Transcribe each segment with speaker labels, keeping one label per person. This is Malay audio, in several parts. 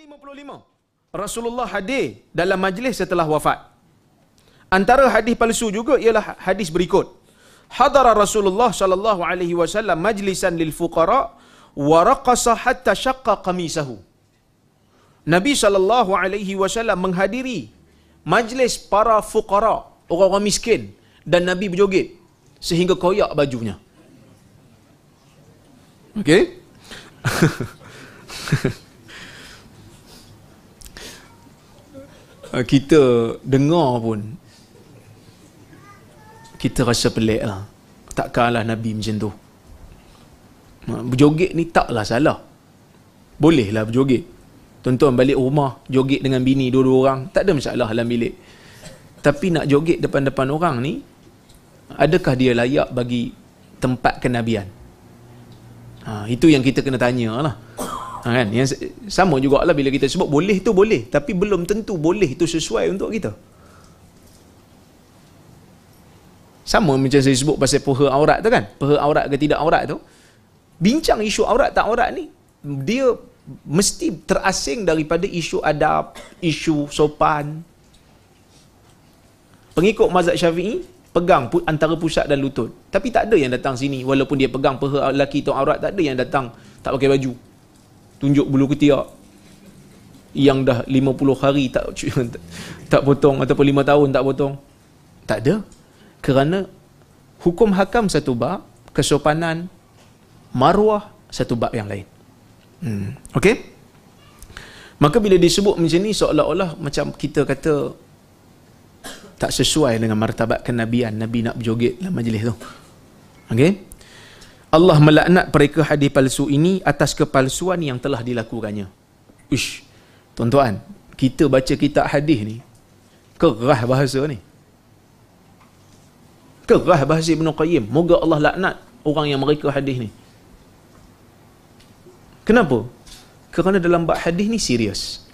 Speaker 1: 55. Rasulullah hadir dalam majlis setelah wafat. Antara hadis palsu juga ialah hadis berikut. Hadara Rasulullah sallallahu alaihi wasallam majlisan lil fuqara wa raqasa hatta shaqqa qamisahu. Nabi sallallahu alaihi wasallam menghadiri majlis para fuqara, orang-orang miskin dan Nabi berjoget sehingga koyak bajunya. Okey? Uh, kita dengar pun kita rasa pelik lah kalah Nabi macam tu berjoget ni taklah salah bolehlah berjoget tuan-tuan balik rumah joget dengan bini dua-dua orang tak ada masalah dalam bilik tapi nak joget depan-depan orang ni adakah dia layak bagi tempat kenabian ha, itu yang kita kena tanya lah Ha, kan yang sama juga jugalah bila kita sebut boleh tu boleh tapi belum tentu boleh tu sesuai untuk kita sama macam saya sebut pasal peha aurat tu kan peha aurat ke tidak aurat tu bincang isu aurat tak aurat ni dia mesti terasing daripada isu adab isu sopan pengikut mazhab syafi'i pegang antara pusat dan lutut tapi tak ada yang datang sini walaupun dia pegang peha lelaki atau aurat tak ada yang datang tak pakai baju tunjuk bulu ketiak yang dah 50 hari tak tak potong ataupun 5 tahun tak potong tak ada kerana hukum hakam satu bab kesopanan maruah satu bab yang lain hmm. Okay? maka bila disebut macam ni seolah-olah macam kita kata tak sesuai dengan martabat kenabian nabi nak berjoget dalam majlis tu Okay? Allah melaknat mereka hadis palsu ini atas kepalsuan yang telah dilakukannya. Ush, tuan-tuan, kita baca kitab hadis ni, kerah bahasa ni. Kerah bahasa Ibn Qayyim. Moga Allah laknat orang yang mereka hadis ni. Kenapa? Kerana dalam bab hadis ni serius.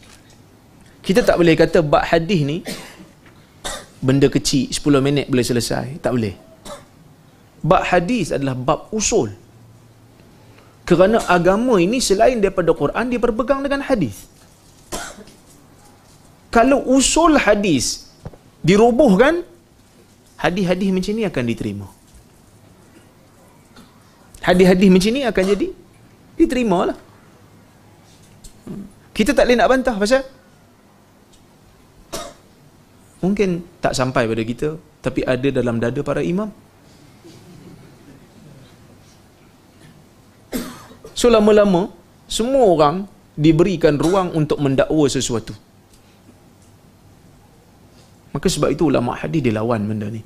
Speaker 1: Kita tak boleh kata bab hadis ni benda kecil 10 minit boleh selesai. Tak boleh bab hadis adalah bab usul. Kerana agama ini selain daripada Quran, dia berpegang dengan hadis. Kalau usul hadis dirubuhkan, hadis-hadis macam ni akan diterima. Hadis-hadis macam ni akan jadi diterima lah. Kita tak boleh nak bantah pasal mungkin tak sampai pada kita tapi ada dalam dada para imam So lama-lama semua orang diberikan ruang untuk mendakwa sesuatu. Maka sebab itu ulama hadis dilawan benda ni.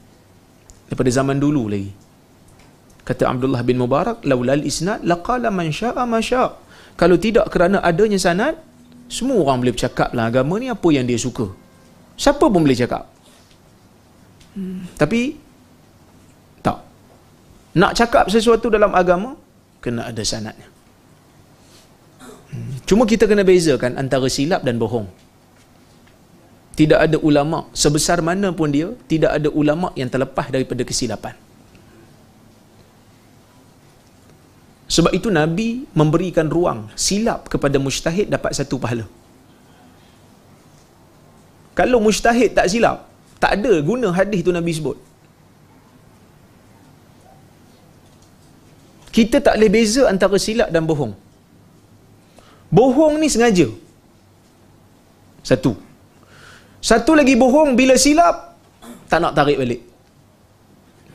Speaker 1: Daripada zaman dulu lagi. Kata Abdullah bin Mubarak, "Laulal isnad laqala man syaa'a ma syaa'." Kalau tidak kerana adanya sanad, semua orang boleh bercakap lah agama ni apa yang dia suka. Siapa pun boleh cakap. Hmm. Tapi tak. Nak cakap sesuatu dalam agama kena ada sanadnya. Cuma kita kena bezakan antara silap dan bohong. Tidak ada ulama sebesar mana pun dia, tidak ada ulama yang terlepas daripada kesilapan. Sebab itu Nabi memberikan ruang silap kepada mustahid dapat satu pahala. Kalau mustahid tak silap, tak ada guna hadis tu Nabi sebut. Kita tak boleh beza antara silap dan bohong. Bohong ni sengaja. Satu. Satu lagi bohong bila silap, tak nak tarik balik.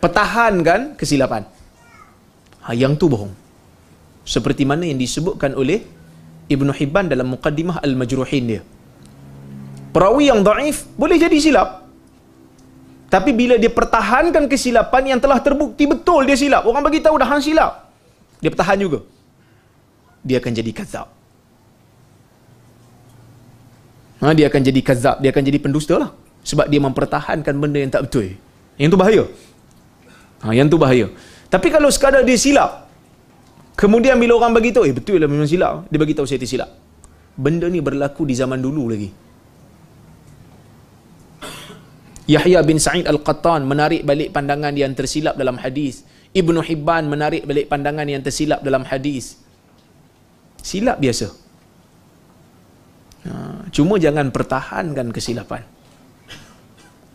Speaker 1: Pertahankan kesilapan. Ha, yang tu bohong. Seperti mana yang disebutkan oleh Ibn Hibban dalam Muqaddimah Al-Majruhin dia. Perawi yang daif boleh jadi silap. Tapi bila dia pertahankan kesilapan yang telah terbukti betul dia silap. Orang bagi tahu dah hang silap. Dia pertahan juga. Dia akan jadi kazab ha, dia akan jadi kazab, dia akan jadi pendusta lah. Sebab dia mempertahankan benda yang tak betul. Yang tu bahaya. Ha, yang tu bahaya. Tapi kalau sekadar dia silap, kemudian bila orang bagi tahu, eh betul lah memang silap, dia bagi tahu saya silap. Benda ni berlaku di zaman dulu lagi. Yahya bin Sa'id Al-Qattan menarik balik pandangan yang tersilap dalam hadis. Ibnu Hibban menarik balik pandangan yang tersilap dalam hadis. Silap biasa. Ha, cuma jangan pertahankan kesilapan.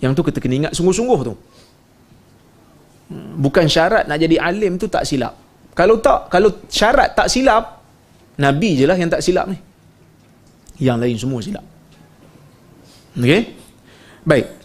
Speaker 1: Yang tu kita kena ingat sungguh-sungguh tu. Bukan syarat nak jadi alim tu tak silap. Kalau tak, kalau syarat tak silap, Nabi je lah yang tak silap ni. Yang lain semua silap. Okay? Baik.